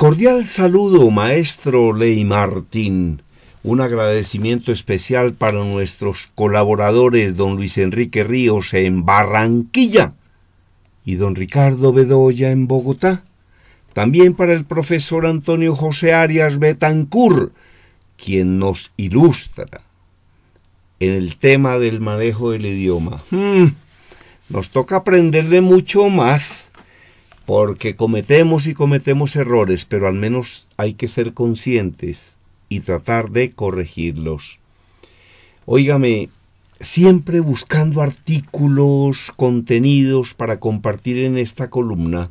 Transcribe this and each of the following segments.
Cordial saludo, maestro Ley Martín. Un agradecimiento especial para nuestros colaboradores, don Luis Enrique Ríos en Barranquilla y don Ricardo Bedoya en Bogotá. También para el profesor Antonio José Arias Betancur, quien nos ilustra en el tema del manejo del idioma. Hmm, nos toca aprender de mucho más porque cometemos y cometemos errores, pero al menos hay que ser conscientes y tratar de corregirlos. Óigame, siempre buscando artículos, contenidos para compartir en esta columna,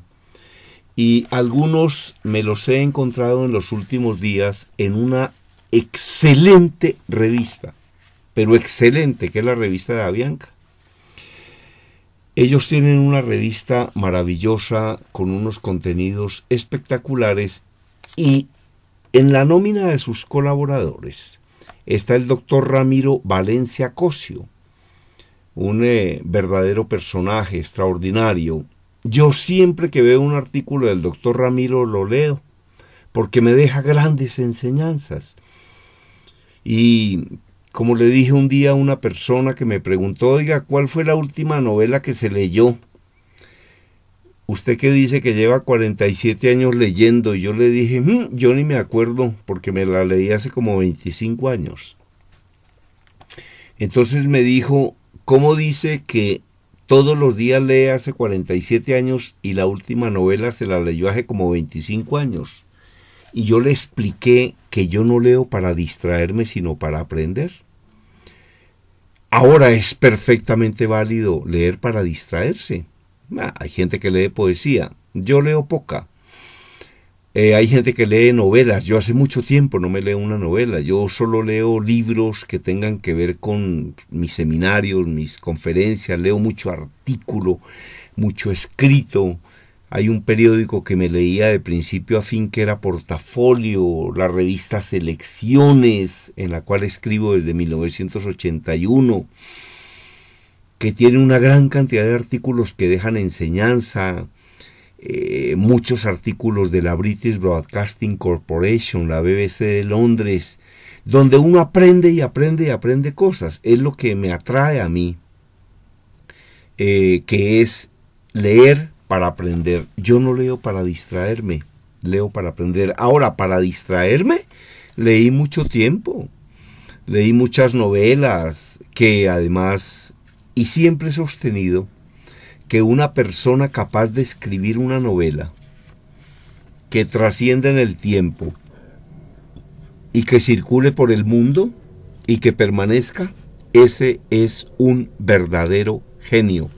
y algunos me los he encontrado en los últimos días en una excelente revista, pero excelente, que es la revista de Avianca. Ellos tienen una revista maravillosa con unos contenidos espectaculares y en la nómina de sus colaboradores está el doctor Ramiro Valencia Cosio, un eh, verdadero personaje extraordinario. Yo siempre que veo un artículo del doctor Ramiro lo leo, porque me deja grandes enseñanzas. Y como le dije un día a una persona que me preguntó, oiga, ¿cuál fue la última novela que se leyó? Usted que dice que lleva 47 años leyendo, y yo le dije, hmm, yo ni me acuerdo porque me la leí hace como 25 años. Entonces me dijo, ¿cómo dice que todos los días lee hace 47 años y la última novela se la leyó hace como 25 años? Y yo le expliqué que yo no leo para distraerme, sino para aprender. Ahora es perfectamente válido leer para distraerse. Ah, hay gente que lee poesía, yo leo poca. Eh, hay gente que lee novelas, yo hace mucho tiempo no me leo una novela, yo solo leo libros que tengan que ver con mis seminarios, mis conferencias, leo mucho artículo, mucho escrito, hay un periódico que me leía de principio a fin que era Portafolio, la revista Selecciones, en la cual escribo desde 1981, que tiene una gran cantidad de artículos que dejan enseñanza, eh, muchos artículos de la British Broadcasting Corporation, la BBC de Londres, donde uno aprende y aprende y aprende cosas. Es lo que me atrae a mí, eh, que es leer para aprender. Yo no leo para distraerme, leo para aprender. Ahora, para distraerme, leí mucho tiempo, leí muchas novelas que además, y siempre he sostenido, que una persona capaz de escribir una novela que trascienda en el tiempo y que circule por el mundo y que permanezca, ese es un verdadero genio.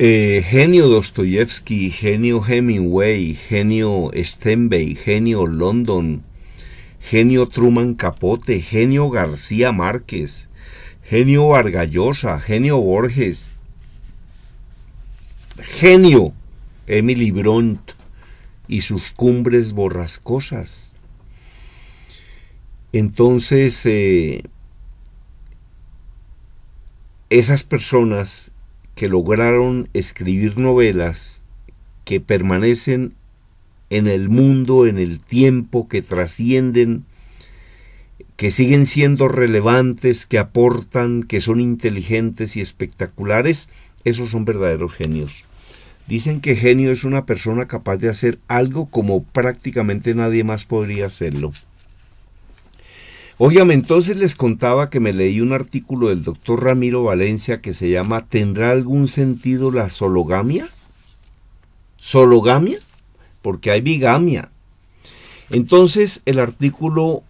Eh, genio Dostoyevsky, genio Hemingway, genio Stenbey, genio London, genio Truman Capote, genio García Márquez, genio Vargallosa, genio Borges, genio Emily Bront y sus cumbres borrascosas. Entonces, eh, esas personas que lograron escribir novelas que permanecen en el mundo, en el tiempo, que trascienden, que siguen siendo relevantes, que aportan, que son inteligentes y espectaculares, esos son verdaderos genios. Dicen que genio es una persona capaz de hacer algo como prácticamente nadie más podría hacerlo. Óigame, entonces les contaba que me leí un artículo del doctor Ramiro Valencia que se llama ¿Tendrá algún sentido la sologamia? ¿Sologamia? Porque hay bigamia. Entonces el artículo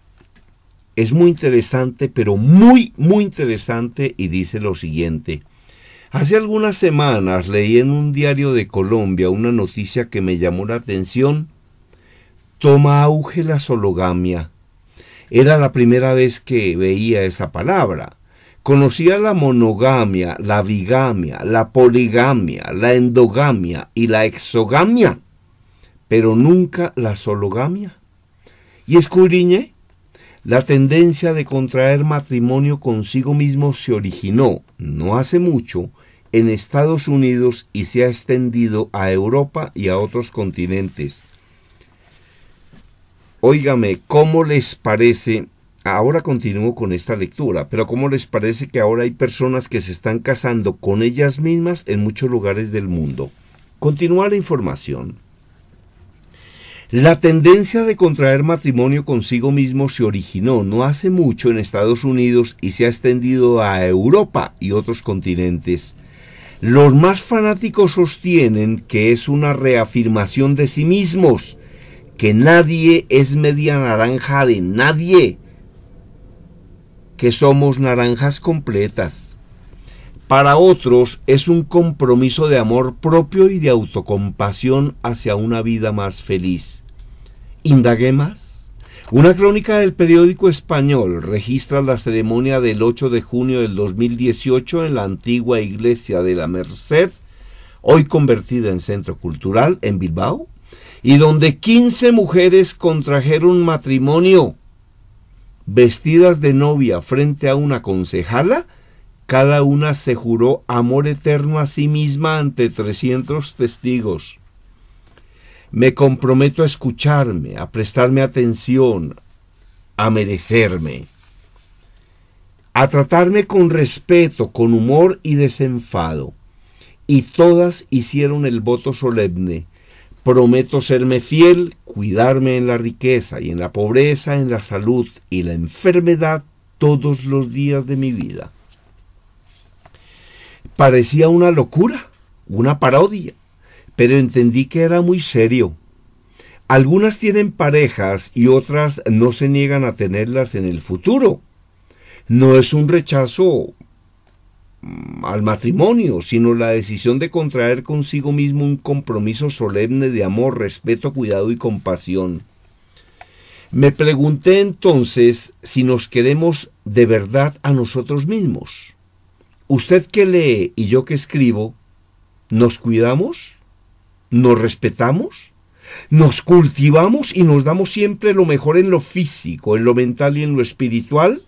es muy interesante, pero muy, muy interesante y dice lo siguiente. Hace algunas semanas leí en un diario de Colombia una noticia que me llamó la atención. Toma auge la sologamia. Era la primera vez que veía esa palabra. Conocía la monogamia, la bigamia, la poligamia, la endogamia y la exogamia, pero nunca la sologamia. Y escudriñé. La tendencia de contraer matrimonio consigo mismo se originó, no hace mucho, en Estados Unidos y se ha extendido a Europa y a otros continentes. Óigame, ¿cómo les parece? Ahora continúo con esta lectura, pero ¿cómo les parece que ahora hay personas que se están casando con ellas mismas en muchos lugares del mundo? Continúa la información. La tendencia de contraer matrimonio consigo mismo se originó no hace mucho en Estados Unidos y se ha extendido a Europa y otros continentes. Los más fanáticos sostienen que es una reafirmación de sí mismos, que nadie es media naranja de nadie, que somos naranjas completas. Para otros es un compromiso de amor propio y de autocompasión hacia una vida más feliz. Indagué más. Una crónica del periódico español registra la ceremonia del 8 de junio del 2018 en la antigua iglesia de la Merced, hoy convertida en centro cultural en Bilbao, y donde 15 mujeres contrajeron matrimonio vestidas de novia frente a una concejala, cada una se juró amor eterno a sí misma ante 300 testigos. Me comprometo a escucharme, a prestarme atención, a merecerme, a tratarme con respeto, con humor y desenfado. Y todas hicieron el voto solemne Prometo serme fiel, cuidarme en la riqueza y en la pobreza, en la salud y la enfermedad todos los días de mi vida. Parecía una locura, una parodia, pero entendí que era muy serio. Algunas tienen parejas y otras no se niegan a tenerlas en el futuro. No es un rechazo Mm, al matrimonio, sino la decisión de contraer consigo mismo un compromiso solemne de amor, respeto, cuidado y compasión. Me pregunté entonces si nos queremos de verdad a nosotros mismos. Usted que lee y yo que escribo, ¿nos cuidamos? ¿Nos respetamos? ¿Nos cultivamos y nos damos siempre lo mejor en lo físico, en lo mental y en lo espiritual?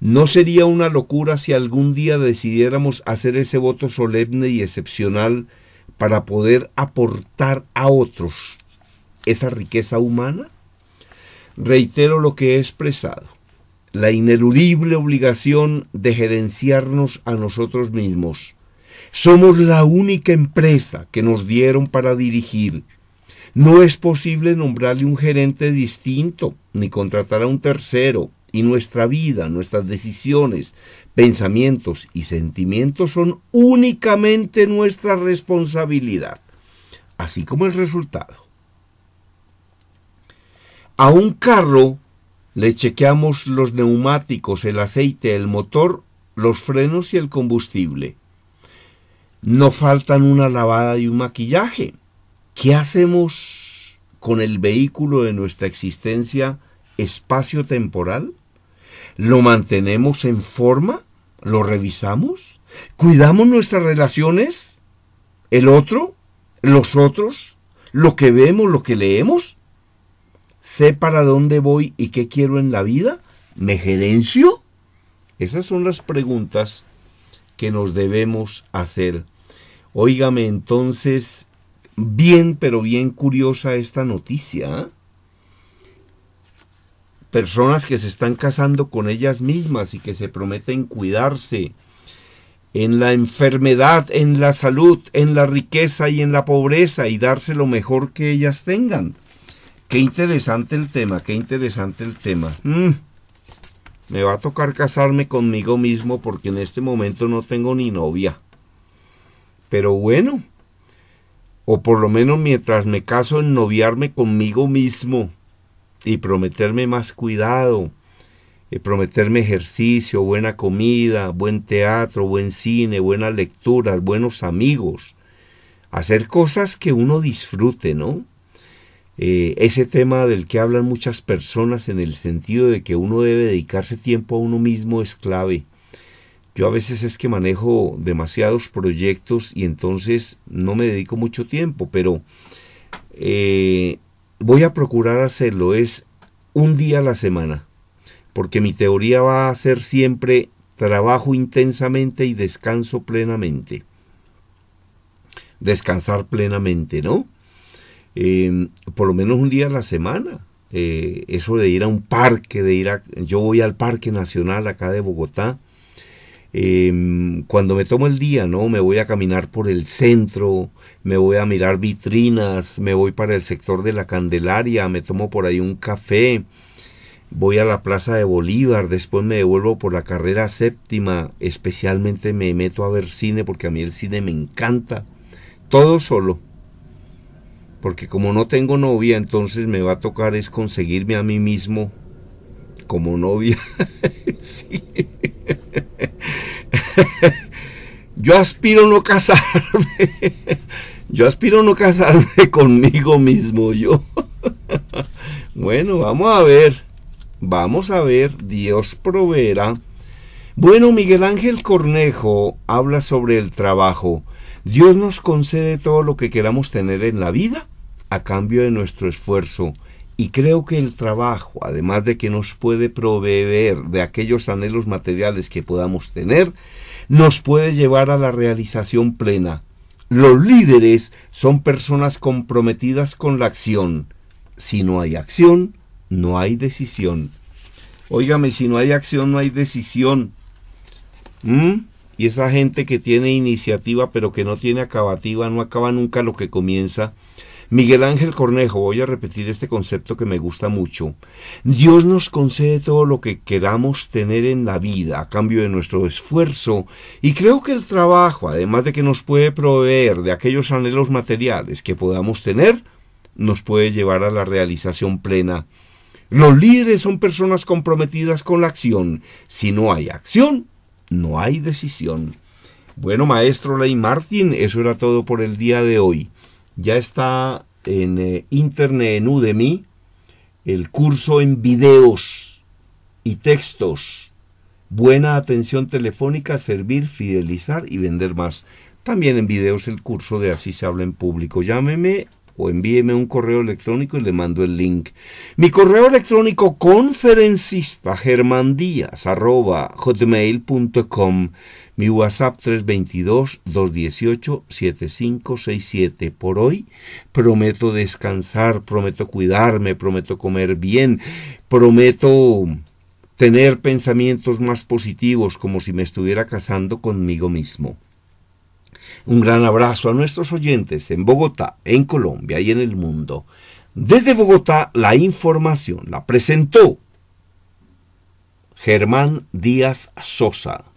¿No sería una locura si algún día decidiéramos hacer ese voto solemne y excepcional para poder aportar a otros esa riqueza humana? Reitero lo que he expresado, la ineludible obligación de gerenciarnos a nosotros mismos. Somos la única empresa que nos dieron para dirigir. No es posible nombrarle un gerente distinto ni contratar a un tercero y nuestra vida, nuestras decisiones, pensamientos y sentimientos son únicamente nuestra responsabilidad, así como el resultado. A un carro le chequeamos los neumáticos, el aceite, el motor, los frenos y el combustible. No faltan una lavada y un maquillaje. ¿Qué hacemos con el vehículo de nuestra existencia espacio-temporal? ¿Lo mantenemos en forma? ¿Lo revisamos? ¿Cuidamos nuestras relaciones? ¿El otro? ¿Los otros? ¿Lo que vemos? ¿Lo que leemos? ¿Sé para dónde voy y qué quiero en la vida? ¿Me gerencio? Esas son las preguntas que nos debemos hacer. Óigame entonces, bien, pero bien curiosa esta noticia. ¿eh? personas que se están casando con ellas mismas y que se prometen cuidarse en la enfermedad, en la salud, en la riqueza y en la pobreza y darse lo mejor que ellas tengan. Qué interesante el tema, qué interesante el tema. Mm. Me va a tocar casarme conmigo mismo porque en este momento no tengo ni novia. Pero bueno, o por lo menos mientras me caso en noviarme conmigo mismo y prometerme más cuidado, y eh, prometerme ejercicio, buena comida, buen teatro, buen cine, buenas lecturas, buenos amigos, hacer cosas que uno disfrute, ¿no? Eh, ese tema del que hablan muchas personas en el sentido de que uno debe dedicarse tiempo a uno mismo es clave. Yo a veces es que manejo demasiados proyectos y entonces no me dedico mucho tiempo, pero eh, voy a procurar hacerlo, es un día a la semana, porque mi teoría va a ser siempre trabajo intensamente y descanso plenamente. Descansar plenamente, ¿no? Em, por lo menos un día a la semana. Eh, eso de ir a un parque, de ir a... Yo voy al Parque Nacional acá de Bogotá Em, cuando me tomo el día, ¿no? Me voy a caminar por el centro, me voy a mirar vitrinas, me voy para el sector de la Candelaria, me tomo por ahí un café, voy a la Plaza de Bolívar, después me devuelvo por la carrera séptima, especialmente me meto a ver cine porque a mí el cine me encanta, todo solo. Porque como no tengo novia, entonces me va a tocar es conseguirme a mí mismo como novia. sí. Yo aspiro no casarme. Yo aspiro no casarme conmigo mismo, yo. Bueno, vamos a ver. Vamos a ver, Dios proveerá. Bueno, Miguel Ángel Cornejo habla sobre el trabajo. Dios nos concede todo lo que queramos tener en la vida a cambio de nuestro esfuerzo. Y creo que el trabajo, además de que nos puede proveer de aquellos anhelos materiales que podamos tener, nos puede llevar a la realización plena. Los líderes son personas comprometidas con la acción. Si no hay acción, no hay decisión. Óigame, si no hay acción, no hay decisión. ¿Mm? Y esa gente que tiene iniciativa pero que no tiene acabativa, no acaba nunca lo que comienza. Miguel Ángel Cornejo, voy a repetir este concepto que me gusta mucho. Dios nos concede todo lo que queramos tener en la vida a cambio de nuestro esfuerzo y creo que el trabajo, además de que nos puede proveer de aquellos anhelos materiales que podamos tener, nos puede llevar a la realización plena. Los líderes son personas comprometidas con la acción. Si no hay acción, no hay decisión. Bueno, maestro Ley Martin, eso era todo por el día de hoy ya está en eh, internet, en Udemy, el curso en videos y textos. Buena atención telefónica, servir, fidelizar y vender más. También en videos el curso de Así se habla en público. Llámeme o envíeme un correo electrónico y le mando el link. Mi correo electrónico conferencista germandías mi WhatsApp 322-218-7567. Por hoy prometo descansar, prometo cuidarme, prometo comer bien, prometo tener pensamientos más positivos como si me estuviera casando conmigo mismo. Un gran abrazo a nuestros oyentes en Bogotá, en Colombia y en el mundo. Desde Bogotá, la información la presentó Germán Díaz Sosa.